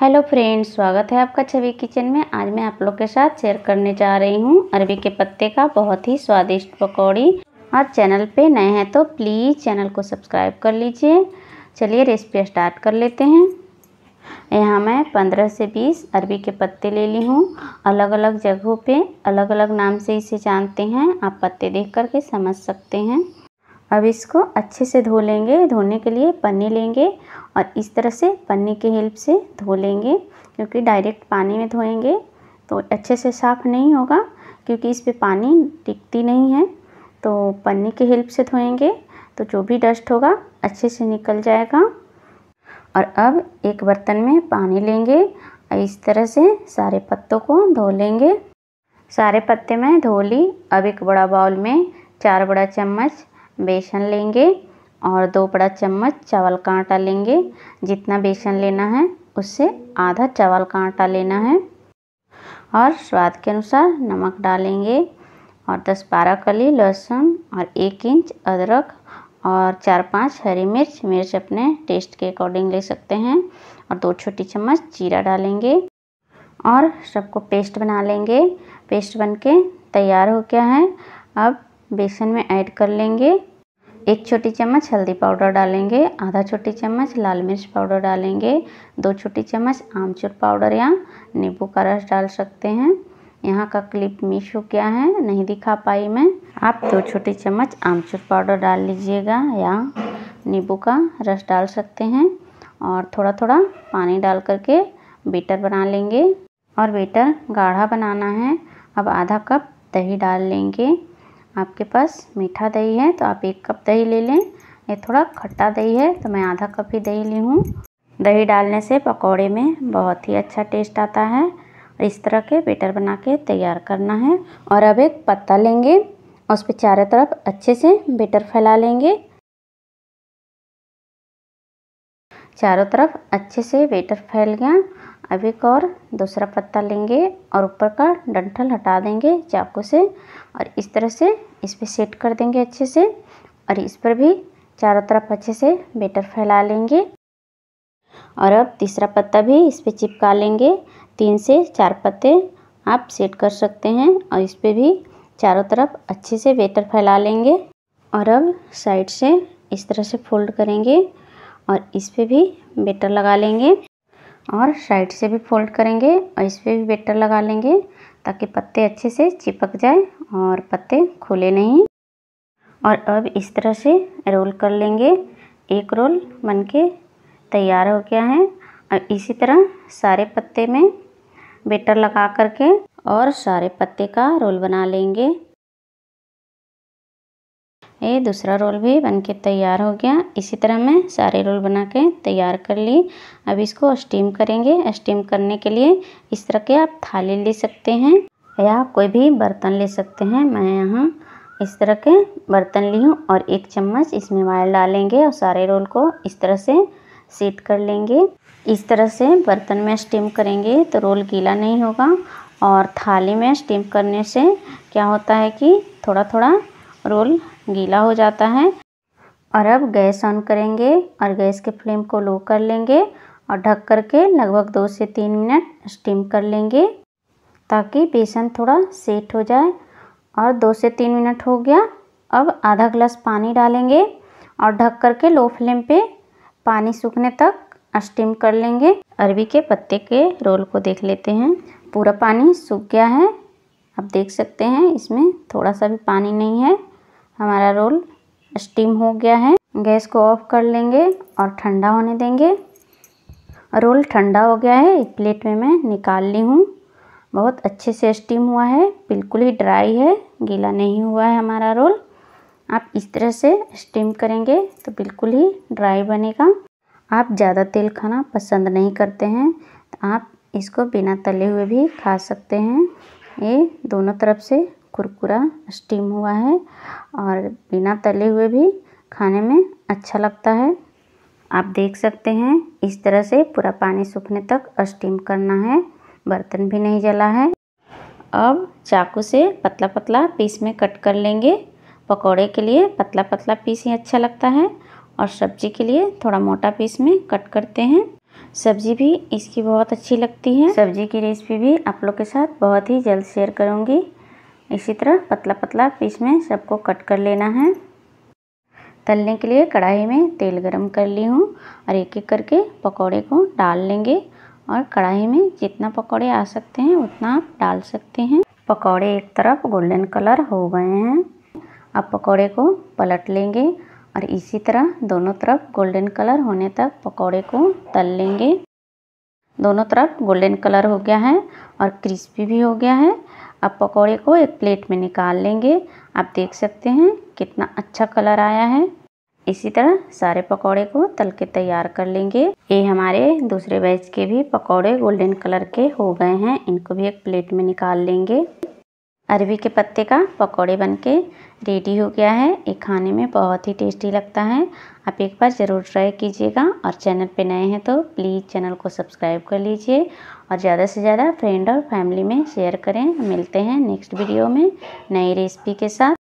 hello friends स्वागत है आपका छवि किचन में आज मैं आप लोग के साथ शेयर करने जा रही हूँ अरबी के पत्ते का बहुत ही स्वादिष्ट पकौड़ी और चैनल पे नए हैं तो प्लीज़ चैनल को सब्सक्राइब कर लीजिए चलिए रेसिपी स्टार्ट कर लेते हैं यहाँ मैं 15 से 20 अरबी के पत्ते ले ली हूँ अलग अलग जगहों पे अलग अलग नाम से इसे जानते हैं आप पत्ते देख करके समझ सकते हैं अब इसको अच्छे से धो लेंगे धोने के लिए पन्नी लेंगे और इस तरह से पन्नी के हेल्प से धो लेंगे क्योंकि डायरेक्ट पानी में धोएंगे तो अच्छे से साफ़ नहीं होगा क्योंकि इस पर पानी टिकती नहीं है तो पन्नी के हेल्प से धोएंगे तो जो भी डस्ट होगा अच्छे से निकल जाएगा और अब एक बर्तन में पानी लेंगे और इस तरह से सारे पत्तों को धो लेंगे सारे पत्ते मैं धो ली अब एक बड़ा बाउल में चार बड़ा चम्मच बेसन लेंगे और दो बड़ा चम्मच चावल का आटा लेंगे जितना बेसन लेना है उससे आधा चावल का आटा लेना है और स्वाद के अनुसार नमक डालेंगे और 10-12 कली लहसुन और एक इंच अदरक और चार पांच हरी मिर्च मिर्च अपने टेस्ट के अकॉर्डिंग ले सकते हैं और दो छोटी चम्मच जीरा डालेंगे और सबको पेस्ट बना लेंगे पेस्ट बन के तैयार हो गया है अब बेसन में ऐड कर लेंगे एक छोटी चम्मच हल्दी पाउडर डालेंगे आधा छोटी चम्मच लाल मिर्च पाउडर डालेंगे दो छोटी चम्मच आमचूर पाउडर या नींबू का रस डाल सकते हैं यहाँ का क्लिप मिस हो गया है नहीं दिखा पाई मैं आप दो छोटी चम्मच आमचूर पाउडर डाल लीजिएगा या नींबू का रस डाल सकते हैं और थोड़ा थोड़ा पानी डाल करके बेटर बना लेंगे और बेटर गाढ़ा बनाना है अब आधा कप दही डाल लेंगे आपके पास मीठा दही है तो आप एक कप दही ले लें ये थोड़ा खट्टा दही है तो मैं आधा कप ही दही ली हूँ दही डालने से पकौड़े में बहुत ही अच्छा टेस्ट आता है और इस तरह के बेटर बना के तैयार करना है और अब एक पत्ता लेंगे और उस पर चारों तरफ अच्छे से बेटर फैला लेंगे चारों तरफ अच्छे से बेटर फैल गया अब एक और दूसरा पत्ता लेंगे और ऊपर का डंठल हटा देंगे चाकू से और इस तरह से इस पर सेट कर देंगे अच्छे से और इस पर भी चारों तरफ अच्छे से बेटर फैला लेंगे और अब तीसरा पत्ता भी इस पर चिपका लेंगे तीन से चार पत्ते आप सेट कर सकते हैं और इस पर भी चारों तरफ अच्छे से बेटर फैला लेंगे और अब साइड से इस तरह से फोल्ड करेंगे और इस पर भी बेटर लगा लेंगे और साइड से भी फोल्ड करेंगे और इस पर भी बेटर लगा लेंगे ताकि पत्ते अच्छे से चिपक जाए और पत्ते खुले नहीं और अब इस तरह से रोल कर लेंगे एक रोल बनके तैयार हो गया है और इसी तरह सारे पत्ते में बेटर लगा करके और सारे पत्ते का रोल बना लेंगे ये दूसरा रोल भी बनके तैयार हो गया इसी तरह मैं सारे रोल बना के तैयार कर ली अब इसको स्टीम करेंगे स्टीम करने के लिए इस तरह के आप थाली ले सकते हैं या कोई भी बर्तन ले सकते हैं मैं यहाँ इस तरह के बर्तन ली हूँ और एक चम्मच इसमें वायर डालेंगे और सारे रोल को इस तरह से सीट कर लेंगे इस तरह से बर्तन में स्टीम करेंगे तो रोल गीला नहीं होगा और थाली में स्टीम करने से क्या होता है कि थोड़ा थोड़ा रोल गीला हो जाता है और अब गैस ऑन करेंगे और गैस के फ्लेम को लो कर लेंगे और ढक करके लगभग दो से तीन मिनट स्टीम कर लेंगे ताकि बेसन थोड़ा सेट हो जाए और दो से तीन मिनट हो गया अब आधा ग्लास पानी डालेंगे और ढक करके लो फ्लेम पे पानी सूखने तक स्टीम कर लेंगे अरबी के पत्ते के रोल को देख लेते हैं पूरा पानी सूख गया है आप देख सकते हैं इसमें थोड़ा सा भी पानी नहीं है हमारा रोल स्टीम हो गया है गैस को ऑफ कर लेंगे और ठंडा होने देंगे रोल ठंडा हो गया है एक प्लेट में मैं निकाल ली हूँ बहुत अच्छे से स्टीम हुआ है बिल्कुल ही ड्राई है गीला नहीं हुआ है हमारा रोल आप इस तरह से स्टीम करेंगे तो बिल्कुल ही ड्राई बनेगा आप ज़्यादा तेल खाना पसंद नहीं करते हैं तो आप इसको बिना तले हुए भी खा सकते हैं ये दोनों तरफ से कुरकुरा स्टीम हुआ है और बिना तले हुए भी खाने में अच्छा लगता है आप देख सकते हैं इस तरह से पूरा पानी सूखने तक स्टीम करना है बर्तन भी नहीं जला है अब चाकू से पतला पतला पीस में कट कर लेंगे पकोड़े के लिए पतला पतला पीस ही अच्छा लगता है और सब्जी के लिए थोड़ा मोटा पीस में कट करते हैं सब्जी भी इसकी बहुत अच्छी लगती है सब्जी की रेसिपी भी आप लोग के साथ बहुत ही जल्द शेयर करूँगी इसी तरह पतला पतला पीस में सबको कट कर लेना है तलने के लिए कढ़ाई में तेल गरम कर ली हूँ और एक एक करके पकौड़े को डाल लेंगे और कढ़ाई में जितना पकौड़े आ सकते हैं उतना आप डाल सकते हैं पकौड़े एक तरफ गोल्डन कलर हो गए हैं अब पकौड़े को पलट लेंगे और इसी तरह दोनों तरफ गोल्डन कलर होने तक पकौड़े को तल लेंगे दोनों तरफ गोल्डन कलर हो गया है और क्रिस्पी भी हो गया है अब पकौड़े को एक प्लेट में निकाल लेंगे आप देख सकते हैं कितना अच्छा कलर आया है इसी तरह सारे पकौड़े को तल के तैयार कर लेंगे ये हमारे दूसरे बैच के भी पकौड़े गोल्डन कलर के हो गए हैं इनको भी एक प्लेट में निकाल लेंगे अरबी के पत्ते का पकौड़े बनके रेडी हो गया है ये खाने में बहुत ही टेस्टी लगता है आप एक बार ज़रूर ट्राई कीजिएगा और चैनल पे नए हैं तो प्लीज़ चैनल को सब्सक्राइब कर लीजिए और ज़्यादा से ज़्यादा फ्रेंड और फैमिली में शेयर करें मिलते हैं नेक्स्ट वीडियो में नई रेसिपी के साथ